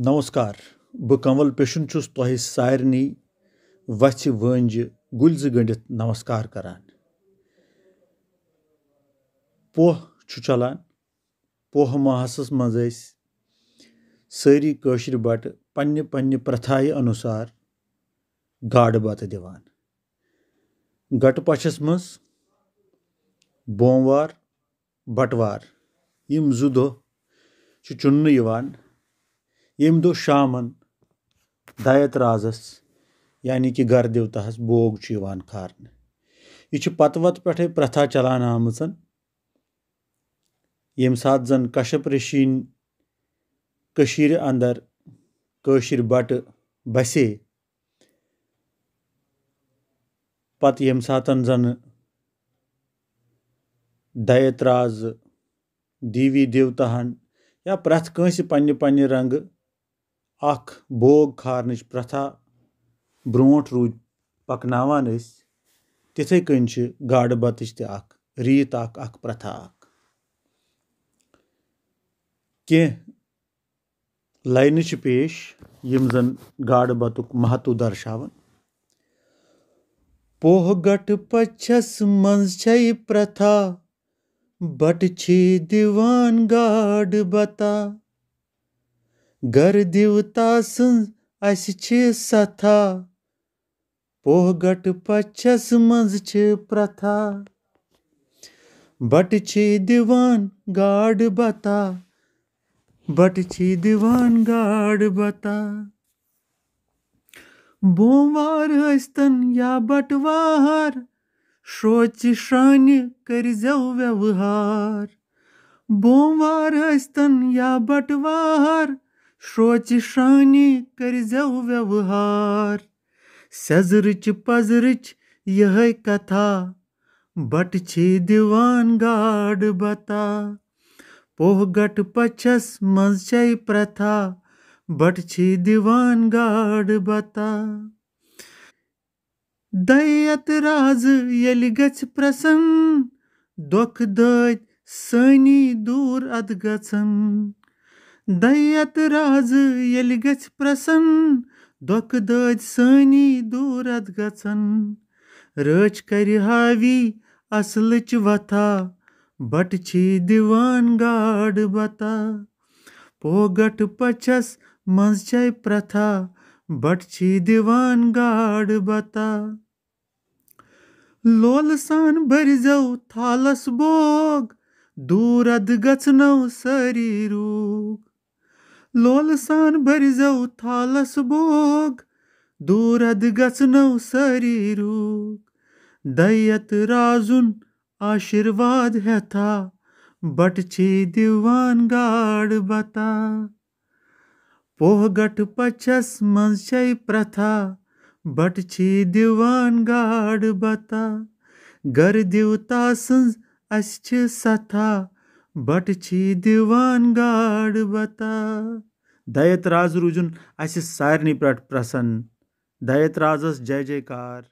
नमस्कार बह कंवल पेशन चुस तह सारे वथ वंज गुलज गंडित नमस्कार करान पोह चलान पोह माहस मज सारी कशर बट पे पे प्रथाय अनुसार गाड़ बत दिवान गट पशस मज बोमवार बटवार यम दुन चुन ییٚمہِ دۄہ شامن دایت رازس یعنے کہِ گرٕ دیوتاہس بوگ چھُ یِوان کھارنہٕ یہِ چھِ پتہٕ وتہٕ پٮ۪ٹھے پرتھا چلان آمٕژ ییٚمہِ ساتہٕ زن کشپ ریشیٖن کٔشیٖرِ انٛدر کٲشِر بٹہٕ بسے پتہٕ ییٚمہِ ساتن زنہٕ دایت رازٕ دیوی دیوتاہن یا پرٛٮ۪تھ کٲنٛسہِ پننہِ پننہِ رنٛگہٕ اَکھ بوگ کھارنٕچ پرٛتھا برونٛٹھ روٗد پَکناوان ٲسۍ تِتھَے کٔنۍ چھِ گاڈٕ بَتٕچ تہِ اَکھ ریٖت اَکھ اَکھ پرٛتھا اَکھ کینٛہہ لاینہٕ چھِ پیش یِم زَن گاڈٕ بَتُک مہتو دَرشاوان پوٚہ گَٹہٕ پَچھَس منٛز چھَے پرٛتھا بَٹہٕ چھِ دِوان گاڈٕ بَتا گردوتا سٕنٛز اَسہِ چھِ سَتھا پوگٹ پَچھَس منٛز چھِ پرٛتھا بَٹہٕ چھِ دِوان گاڈٕ بَتا بَٹہٕ چھِ دِوان گاڈٕ بَتا بوموار ٲسۍتَن یا بَٹوار شرٛوژِ شرٛانہِ کٔرۍزیو وٮ۪وہار بوموار ٲسۍتَن یا بَٹوار شوچہِ شانہِ کٔرۍزیو ویوہار سٮ۪زرٕچ پَزرٕچ یِہَے کَتھا بَٹہٕ چھی دِوان گاڈٕ بَتا پوٚہ گَٹہٕ پَچھَس منٛز چھَے پرٛتھا بَٹہٕ چھی دِوان گاڈٕ بَتا دَیَتہٕ رازٕ ییٚلہِ گژھِ پرٛسَن دۄکھٕ دٲدۍ سٲنی دوٗر اَدٕ گژھن دیت رازٕ ییٚلہِ گژھِ پرٛسَن دۄکھٕ دٲدۍ سٲنی دوٗرَت گژھن رٲچھ کَرِ ہاوی اَصلٕچ وَتھا بَٹہٕ چھی دِوان گاڈٕ بَتا پوگَٹھ پَچھَس منٛز چھَے پرٛتھا بَٹہٕ چھی دِوان گاڈٕ بَتا لولہٕ سان بٔرۍزیو تھالَس بوگ دوٗر اَدٕ گژھنو سٲری روگ लोलसान भरि जाऊ थालस भोग दूरद गचनौ सरी रोग दैयत राजुन आशीर्वाद हेथा बट छी दिवान गाड बता पोहगट पचस मंज छै प्रथा बट छी दिवान गाड बता गर देवता सथा بٹ چھی دِوان گاڈ بتا دَیت راز روٗزُن اَسہِ سارنٕے پٮ۪ٹھ پرٛسَن دَیت رازَس جے جے کار